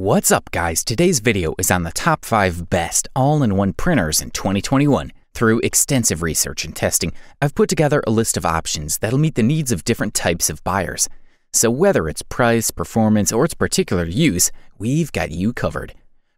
What's up guys, today's video is on the top 5 best all-in-one printers in 2021. Through extensive research and testing, I've put together a list of options that'll meet the needs of different types of buyers. So whether it's price, performance, or its particular use, we've got you covered.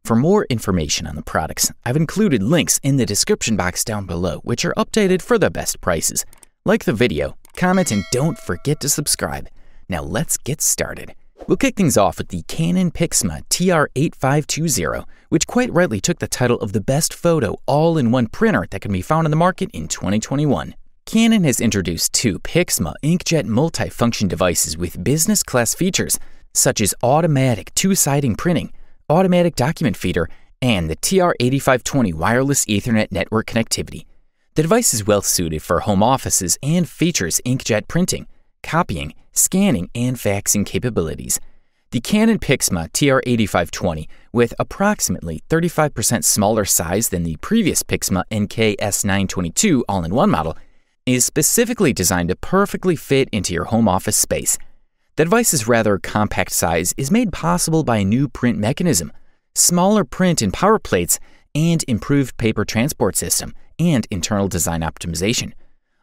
For more information on the products, I've included links in the description box down below which are updated for the best prices. Like the video, comment and don't forget to subscribe. Now let's get started. We'll kick things off with the Canon Pixma TR8520, which quite rightly took the title of the best photo all in one printer that can be found on the market in 2021. Canon has introduced two Pixma inkjet multifunction devices with business class features, such as automatic two siding printing, automatic document feeder, and the TR8520 wireless Ethernet network connectivity. The device is well suited for home offices and features inkjet printing copying, scanning, and faxing capabilities. The Canon PIXMA TR8520, with approximately 35% smaller size than the previous PIXMA NKS922 all-in-one model, is specifically designed to perfectly fit into your home office space. The device's rather compact size is made possible by a new print mechanism, smaller print and power plates, and improved paper transport system and internal design optimization.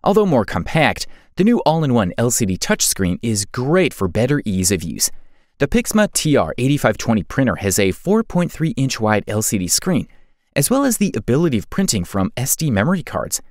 Although more compact, the new all-in-one LCD touchscreen is great for better ease of use. The Pixma TR8520 printer has a 4.3-inch wide LCD screen, as well as the ability of printing from SD memory cards.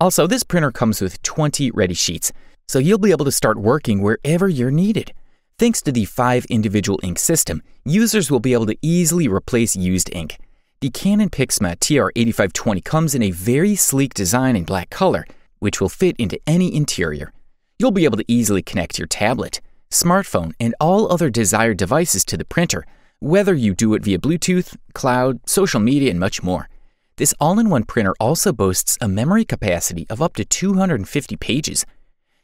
Also, this printer comes with 20 ready sheets, so you'll be able to start working wherever you're needed. Thanks to the 5 individual ink system, users will be able to easily replace used ink. The Canon Pixma TR8520 comes in a very sleek design in black color, which will fit into any interior. You'll be able to easily connect your tablet, smartphone, and all other desired devices to the printer, whether you do it via Bluetooth, cloud, social media, and much more. This all-in-one printer also boasts a memory capacity of up to 250 pages.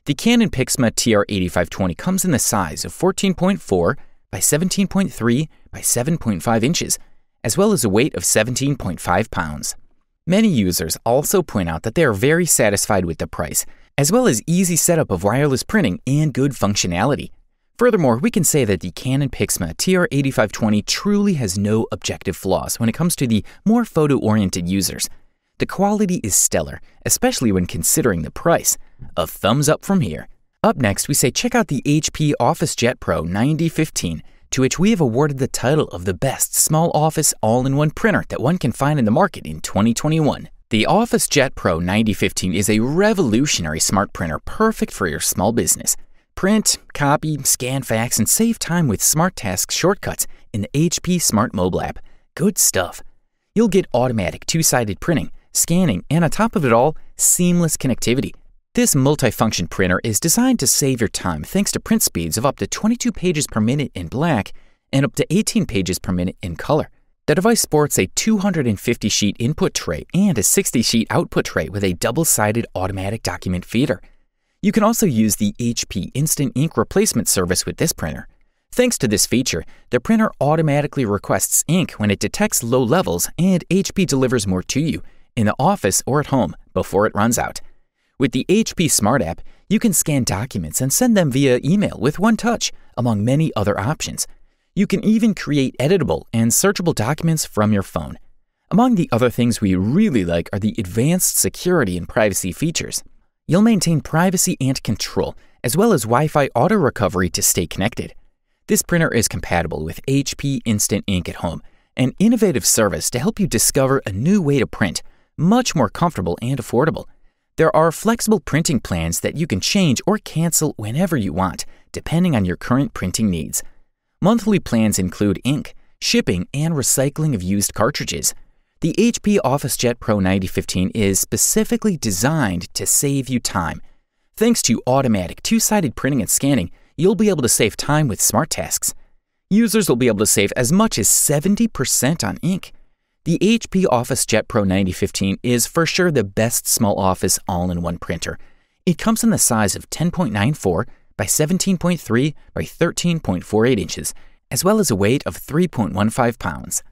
The Canon PIXMA TR8520 comes in the size of 14.4 by 17.3 by 7.5 inches, as well as a weight of 17.5 pounds. Many users also point out that they are very satisfied with the price, as well as easy setup of wireless printing and good functionality. Furthermore, we can say that the Canon PIXMA TR8520 truly has no objective flaws when it comes to the more photo-oriented users. The quality is stellar, especially when considering the price. A thumbs up from here. Up next, we say check out the HP OfficeJet Pro 9015 to which we have awarded the title of the best small office all in one printer that one can find in the market in 2021. The OfficeJet Pro 9015 is a revolutionary smart printer perfect for your small business. Print, copy, scan, fax, and save time with Smart Task shortcuts in the HP Smart Mobile app. Good stuff. You'll get automatic two sided printing, scanning, and on top of it all, seamless connectivity this multifunction printer is designed to save your time thanks to print speeds of up to 22 pages per minute in black and up to 18 pages per minute in color. The device sports a 250 sheet input tray and a 60 sheet output tray with a double sided automatic document feeder. You can also use the HP Instant Ink replacement service with this printer. Thanks to this feature, the printer automatically requests ink when it detects low levels and HP delivers more to you in the office or at home before it runs out. With the HP Smart app, you can scan documents and send them via email with one touch, among many other options. You can even create editable and searchable documents from your phone. Among the other things we really like are the advanced security and privacy features. You'll maintain privacy and control, as well as Wi Fi auto recovery to stay connected. This printer is compatible with HP Instant Ink at Home, an innovative service to help you discover a new way to print, much more comfortable and affordable. There are flexible printing plans that you can change or cancel whenever you want, depending on your current printing needs. Monthly plans include ink, shipping, and recycling of used cartridges. The HP OfficeJet Pro 9015 is specifically designed to save you time. Thanks to automatic two-sided printing and scanning, you'll be able to save time with smart tasks. Users will be able to save as much as 70% on ink, the HP OfficeJet Pro 9015 is for sure the best small office all-in-one printer. It comes in the size of 10.94 by 17.3 by 13.48 inches, as well as a weight of 3.15 pounds.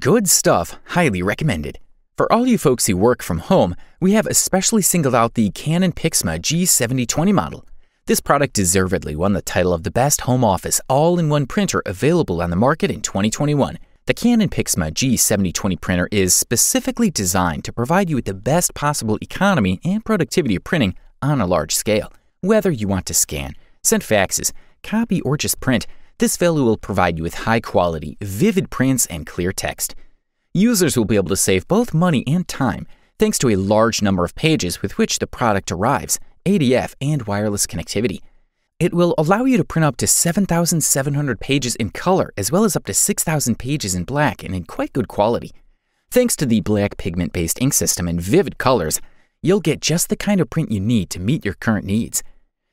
Good stuff, highly recommended. For all you folks who work from home, we have especially singled out the Canon PIXMA G7020 model. This product deservedly won the title of the best home office all-in-one printer available on the market in 2021, the Canon PIXMA G7020 printer is specifically designed to provide you with the best possible economy and productivity of printing on a large scale. Whether you want to scan, send faxes, copy, or just print, this value will provide you with high quality, vivid prints and clear text. Users will be able to save both money and time thanks to a large number of pages with which the product arrives, ADF, and wireless connectivity. It will allow you to print up to 7,700 pages in color as well as up to 6,000 pages in black and in quite good quality. Thanks to the black pigment-based ink system and vivid colors, you'll get just the kind of print you need to meet your current needs.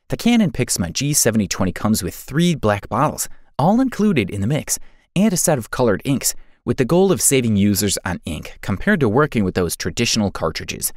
The Canon PIXMA G7020 comes with three black bottles, all included in the mix, and a set of colored inks, with the goal of saving users on ink compared to working with those traditional cartridges.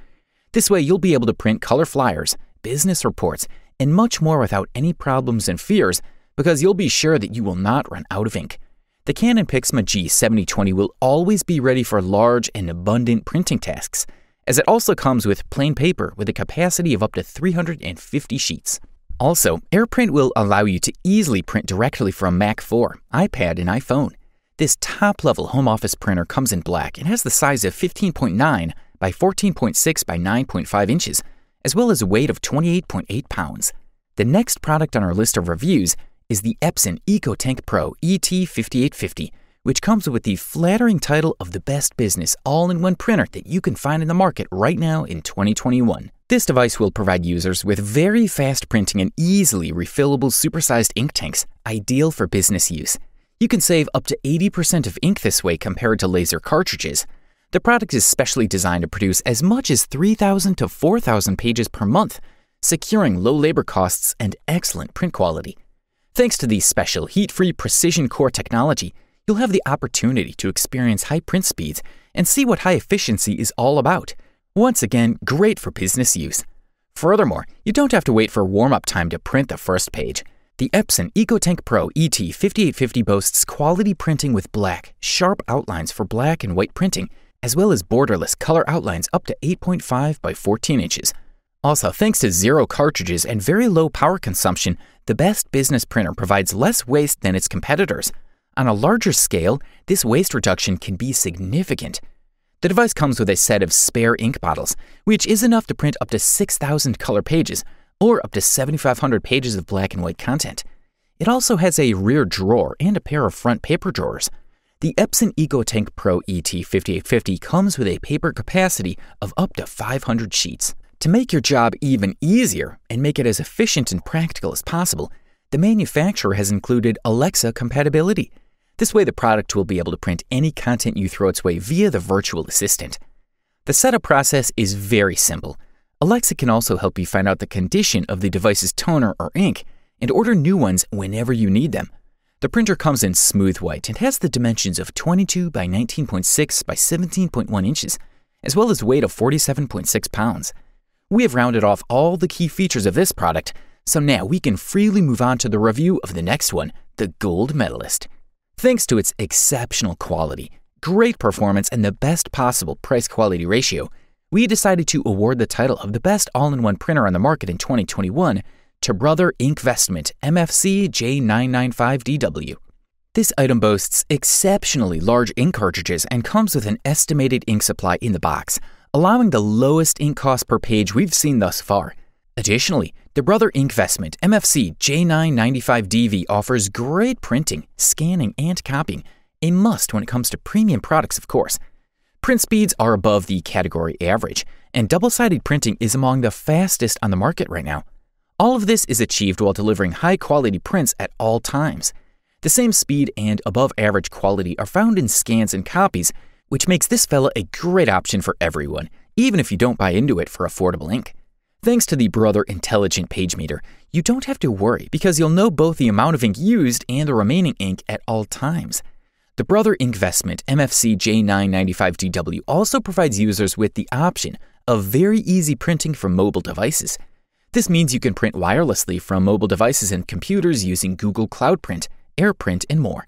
This way, you'll be able to print color flyers, business reports, and much more without any problems and fears because you'll be sure that you will not run out of ink. The Canon PIXMA G7020 will always be ready for large and abundant printing tasks, as it also comes with plain paper with a capacity of up to 350 sheets. Also, AirPrint will allow you to easily print directly from Mac 4, iPad, and iPhone. This top-level home office printer comes in black and has the size of 15.9 by 14.6 by 9.5 inches, as well as a weight of 28.8 pounds. The next product on our list of reviews is the Epson EcoTank Pro ET5850, which comes with the flattering title of the best business all-in-one printer that you can find in the market right now in 2021. This device will provide users with very fast printing and easily refillable supersized ink tanks, ideal for business use. You can save up to 80% of ink this way compared to laser cartridges, the product is specially designed to produce as much as 3,000 to 4,000 pages per month, securing low labor costs and excellent print quality. Thanks to the special heat-free precision core technology, you'll have the opportunity to experience high print speeds and see what high efficiency is all about. Once again, great for business use. Furthermore, you don't have to wait for warm-up time to print the first page. The Epson EcoTank Pro ET5850 boasts quality printing with black, sharp outlines for black and white printing, as well as borderless color outlines up to 8.5 by 14 inches. Also, thanks to zero cartridges and very low power consumption, the best business printer provides less waste than its competitors. On a larger scale, this waste reduction can be significant. The device comes with a set of spare ink bottles, which is enough to print up to 6,000 color pages, or up to 7,500 pages of black and white content. It also has a rear drawer and a pair of front paper drawers. The Epson EcoTank Pro ET5850 comes with a paper capacity of up to 500 sheets. To make your job even easier and make it as efficient and practical as possible, the manufacturer has included Alexa compatibility. This way, the product will be able to print any content you throw its way via the virtual assistant. The setup process is very simple. Alexa can also help you find out the condition of the device's toner or ink and order new ones whenever you need them. The printer comes in smooth white and has the dimensions of 22 by 19.6 by 17.1 inches, as well as weight of 47.6 pounds. We have rounded off all the key features of this product, so now we can freely move on to the review of the next one, the Gold Medalist. Thanks to its exceptional quality, great performance, and the best possible price-quality ratio, we decided to award the title of the best all-in-one printer on the market in 2021 to Brother Inkvestment MFC J995DW. This item boasts exceptionally large ink cartridges and comes with an estimated ink supply in the box, allowing the lowest ink cost per page we've seen thus far. Additionally, the Brother Inkvestment MFC J995DV offers great printing, scanning, and copying, a must when it comes to premium products, of course. Print speeds are above the category average, and double sided printing is among the fastest on the market right now. All of this is achieved while delivering high quality prints at all times. The same speed and above average quality are found in scans and copies, which makes this fella a great option for everyone, even if you don't buy into it for affordable ink. Thanks to the Brother Intelligent Page Meter, you don't have to worry because you'll know both the amount of ink used and the remaining ink at all times. The Brother Investment MFC J995DW also provides users with the option of very easy printing from mobile devices – this means you can print wirelessly from mobile devices and computers using Google Cloud Print, AirPrint, and more.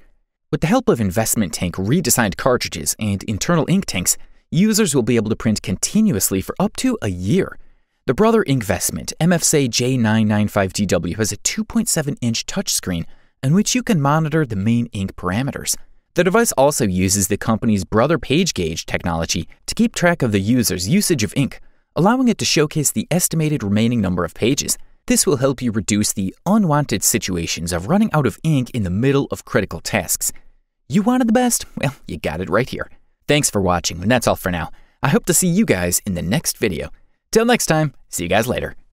With the help of Investment Tank redesigned cartridges and internal ink tanks, users will be able to print continuously for up to a year. The Brother Investment Vestment MFSA J995DW has a 2.7-inch touchscreen on which you can monitor the main ink parameters. The device also uses the company's Brother Page Gauge technology to keep track of the user's usage of ink, allowing it to showcase the estimated remaining number of pages. This will help you reduce the unwanted situations of running out of ink in the middle of critical tasks. You wanted the best? Well, you got it right here. Thanks for watching, and that's all for now. I hope to see you guys in the next video. Till next time, see you guys later.